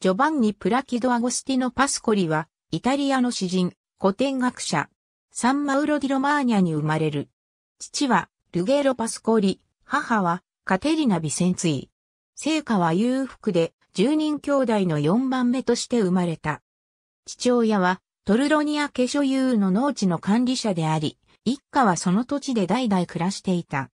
ジョバンニ・プラキド・アゴスティノ・パスコリは、イタリアの詩人、古典学者、サンマウロ・ディ・ロマーニャに生まれる。父は、ルゲーロ・パスコリ、母は、カテリナ・ビセンツィ。聖家は裕福で、十人兄弟の四番目として生まれた。父親は、トルロニア家所有の農地の管理者であり、一家はその土地で代々暮らしていた。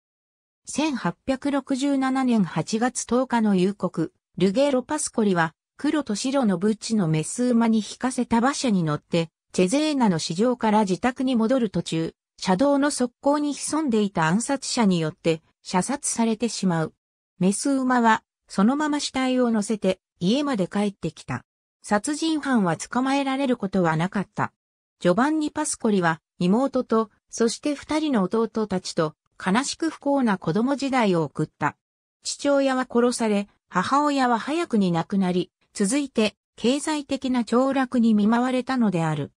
1867年8月10日の夕刻、ルゲーロ・パスコリは、黒と白のブッチのメス馬に引かせた馬車に乗って、チェゼーナの市場から自宅に戻る途中、車道の側溝に潜んでいた暗殺者によって射殺されてしまう。メス馬は、そのまま死体を乗せて家まで帰ってきた。殺人犯は捕まえられることはなかった。ジョバンニ・パスコリは妹と、そして二人の弟たちと悲しく不幸な子供時代を送った。父親は殺され、母親は早くに亡くなり、続いて、経済的な凋落に見舞われたのである。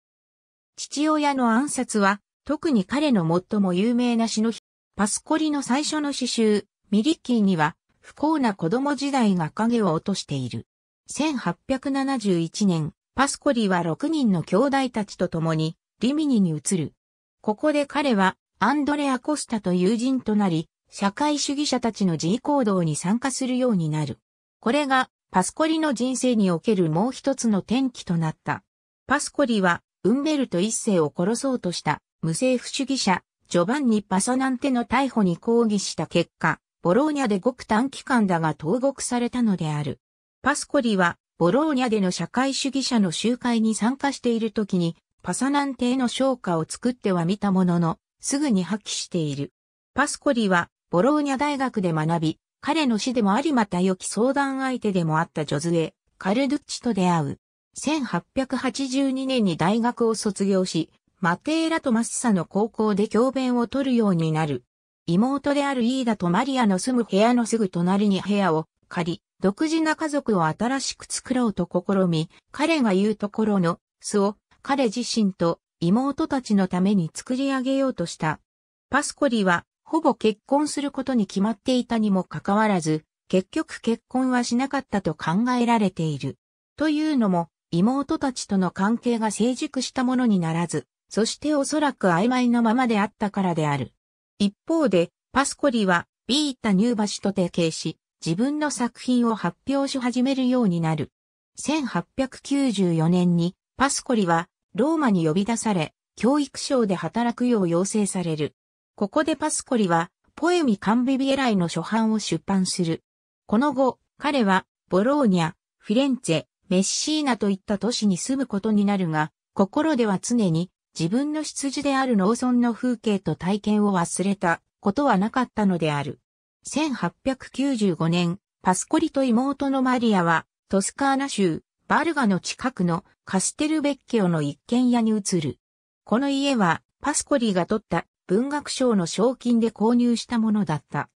父親の暗殺は、特に彼の最も有名な詩のパスコリの最初の詩集、ミリッキーには、不幸な子供時代が影を落としている。1871年、パスコリは6人の兄弟たちと共に、リミニに移る。ここで彼は、アンドレア・コスタと友人となり、社会主義者たちの自由行動に参加するようになる。これがパスコリの人生におけるもう一つの転機となった。パスコリは、ウンベルト一世を殺そうとした、無政府主義者、ジョバンニ・パサナンテの逮捕に抗議した結果、ボローニャでごく短期間だが投獄されたのである。パスコリは、ボローニャでの社会主義者の集会に参加している時に、パサナンテへの唱歌を作ってはみたものの、すぐに破棄している。パスコリは、ボローニャ大学で学び、彼の死でもありまた良き相談相手でもあったジョズエ・カルドッチと出会う。1882年に大学を卒業し、マテーラとマッサの高校で教鞭を取るようになる。妹であるイーダとマリアの住む部屋のすぐ隣に部屋を借り、独自な家族を新しく作ろうと試み、彼が言うところの巣を彼自身と妹たちのために作り上げようとした。パスコリはほぼ結婚することに決まっていたにもかかわらず、結局結婚はしなかったと考えられている。というのも、妹たちとの関係が成熟したものにならず、そしておそらく曖昧のままであったからである。一方で、パスコリは、ビータ・ニューバシと提携し、自分の作品を発表し始めるようになる。1894年に、パスコリは、ローマに呼び出され、教育省で働くよう要請される。ここでパスコリは、ポエミ・カンビビエライの初版を出版する。この後、彼は、ボローニャ、フィレンツェ、メッシーナといった都市に住むことになるが、心では常に自分の羊である農村の風景と体験を忘れたことはなかったのである。1895年、パスコリと妹のマリアは、トスカーナ州、バルガの近くのカステルベッキオの一軒家に移る。この家は、パスコリが取った文学賞の賞金で購入したものだった。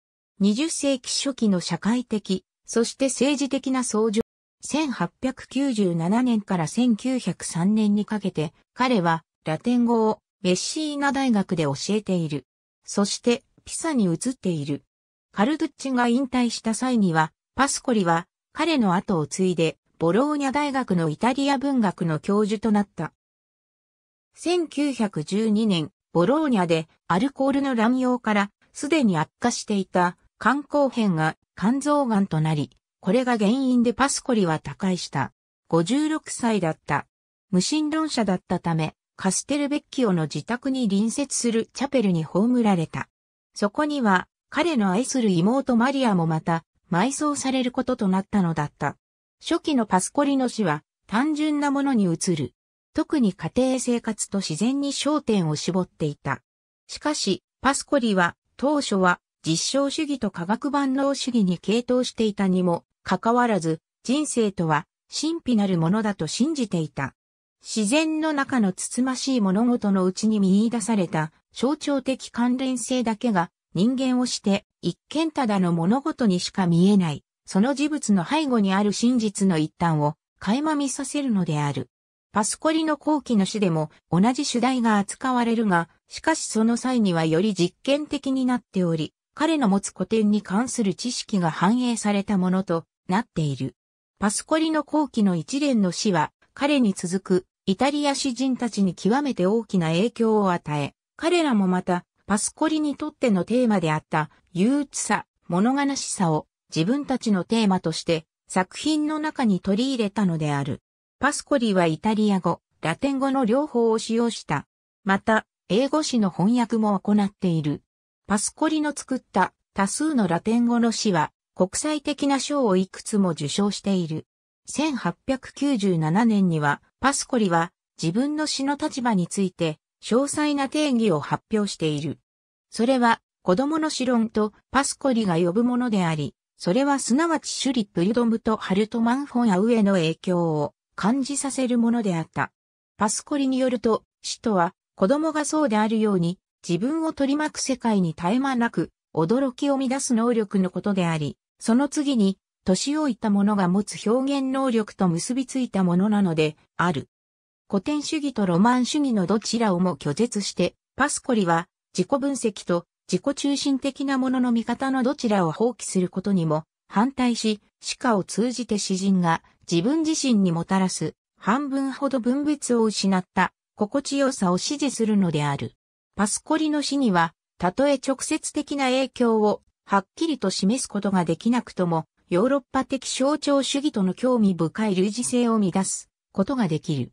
20世紀初期の社会的、そして政治的な相乗。1897年から1903年にかけて、彼はラテン語をメッシーナ大学で教えている。そして、ピサに移っている。カルドッチが引退した際には、パスコリは彼の後を継いで、ボローニャ大学のイタリア文学の教授となった。1912年、ボローニャでアルコールの乱用からすでに悪化していた肝硬変が肝臓癌となり、これが原因でパスコリは他界した。56歳だった。無神論者だったため、カステルベッキオの自宅に隣接するチャペルに葬られた。そこには、彼の愛する妹マリアもまた、埋葬されることとなったのだった。初期のパスコリの死は、単純なものに移る。特に家庭生活と自然に焦点を絞っていた。しかし、パスコリは当初は実証主義と科学万能主義に傾倒していたにもかかわらず、人生とは神秘なるものだと信じていた。自然の中のつつましい物事のうちに見出された象徴的関連性だけが人間をして一見ただの物事にしか見えない、その事物の背後にある真実の一端を垣間見させるのである。パスコリの後期の詩でも同じ主題が扱われるが、しかしその際にはより実験的になっており、彼の持つ古典に関する知識が反映されたものとなっている。パスコリの後期の一連の詩は、彼に続くイタリア詩人たちに極めて大きな影響を与え、彼らもまたパスコリにとってのテーマであった憂鬱さ、物悲しさを自分たちのテーマとして作品の中に取り入れたのである。パスコリはイタリア語、ラテン語の両方を使用した。また、英語詞の翻訳も行っている。パスコリの作った多数のラテン語の詩は国際的な賞をいくつも受賞している。1897年にはパスコリは自分の詩の立場について詳細な定義を発表している。それは子供の詩論とパスコリが呼ぶものであり、それはすなわちシュリップ・ユドムとハルトマン・フォン・アウエの影響を感じさせるものであった。パスコリによると、死とは、子供がそうであるように、自分を取り巻く世界に絶え間なく、驚きを乱す能力のことであり、その次に、年老いた者が持つ表現能力と結びついたものなので、ある。古典主義とロマン主義のどちらをも拒絶して、パスコリは自己分析と自己中心的なものの見方のどちらを放棄することにも反対し、歯科を通じて詩人が自分自身にもたらす、半分ほど分別を失った、心地よさを支持するのである。パスコリの死には、たとえ直接的な影響を、はっきりと示すことができなくとも、ヨーロッパ的象徴主義との興味深い類似性を乱すことができる。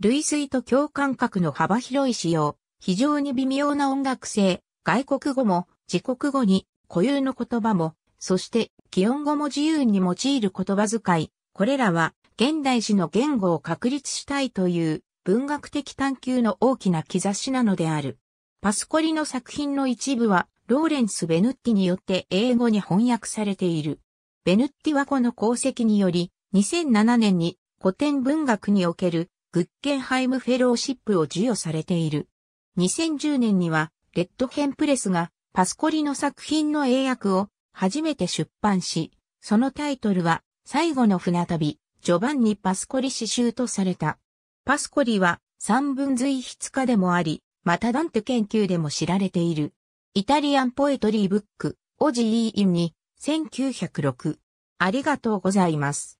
類推と共感覚の幅広い使用、非常に微妙な音楽性、外国語も、自国語に固有の言葉も、そして、擬音語も自由に用いる言葉遣い、これらは現代史の言語を確立したいという文学的探求の大きな兆しなのである。パスコリの作品の一部はローレンス・ベヌッティによって英語に翻訳されている。ベヌッティはこの功績により2007年に古典文学におけるグッケンハイムフェローシップを授与されている。2010年にはレッドヘンプレスがパスコリの作品の英訳を初めて出版し、そのタイトルは最後の船旅、ジョバンニ・パスコリ刺繍とされた。パスコリは三文随筆家でもあり、またダンテ研究でも知られている。イタリアンポエトリーブック、オジーインに、1906。ありがとうございます。